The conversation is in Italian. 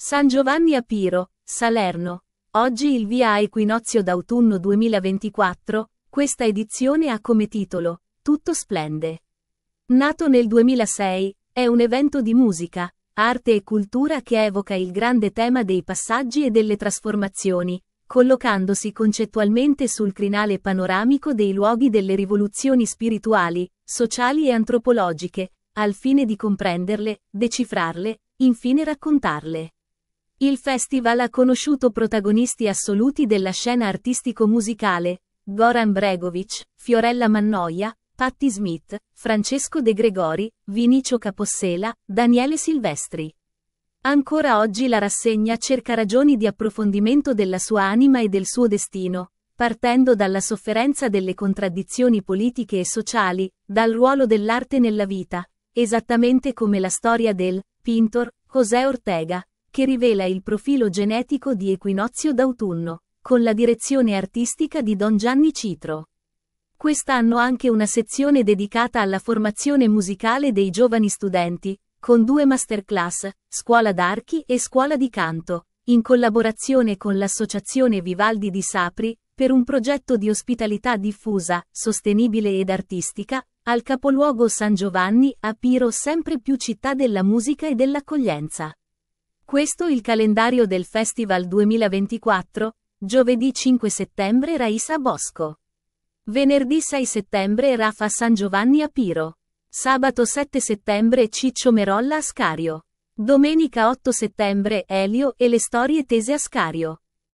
San Giovanni a Piro, Salerno. Oggi il Via a Equinozio d'autunno 2024, questa edizione ha come titolo Tutto splende. Nato nel 2006, è un evento di musica, arte e cultura che evoca il grande tema dei passaggi e delle trasformazioni, collocandosi concettualmente sul crinale panoramico dei luoghi delle rivoluzioni spirituali, sociali e antropologiche, al fine di comprenderle, decifrarle, infine raccontarle. Il festival ha conosciuto protagonisti assoluti della scena artistico-musicale, Goran Bregovic, Fiorella Mannoia, Patti Smith, Francesco De Gregori, Vinicio Capossela, Daniele Silvestri. Ancora oggi la rassegna cerca ragioni di approfondimento della sua anima e del suo destino, partendo dalla sofferenza delle contraddizioni politiche e sociali, dal ruolo dell'arte nella vita, esattamente come la storia del Pintor José Ortega che rivela il profilo genetico di Equinozio d'autunno, con la direzione artistica di Don Gianni Citro. Quest'anno anche una sezione dedicata alla formazione musicale dei giovani studenti, con due masterclass, Scuola d'Archi e Scuola di Canto, in collaborazione con l'Associazione Vivaldi di Sapri, per un progetto di ospitalità diffusa, sostenibile ed artistica, al capoluogo San Giovanni a Piro sempre più città della musica e dell'accoglienza. Questo il calendario del Festival 2024, giovedì 5 settembre Raisa Bosco. Venerdì 6 settembre Rafa San Giovanni a Piro. Sabato 7 settembre Ciccio Merolla a Scario. Domenica 8 settembre Elio e le storie tese a Scario.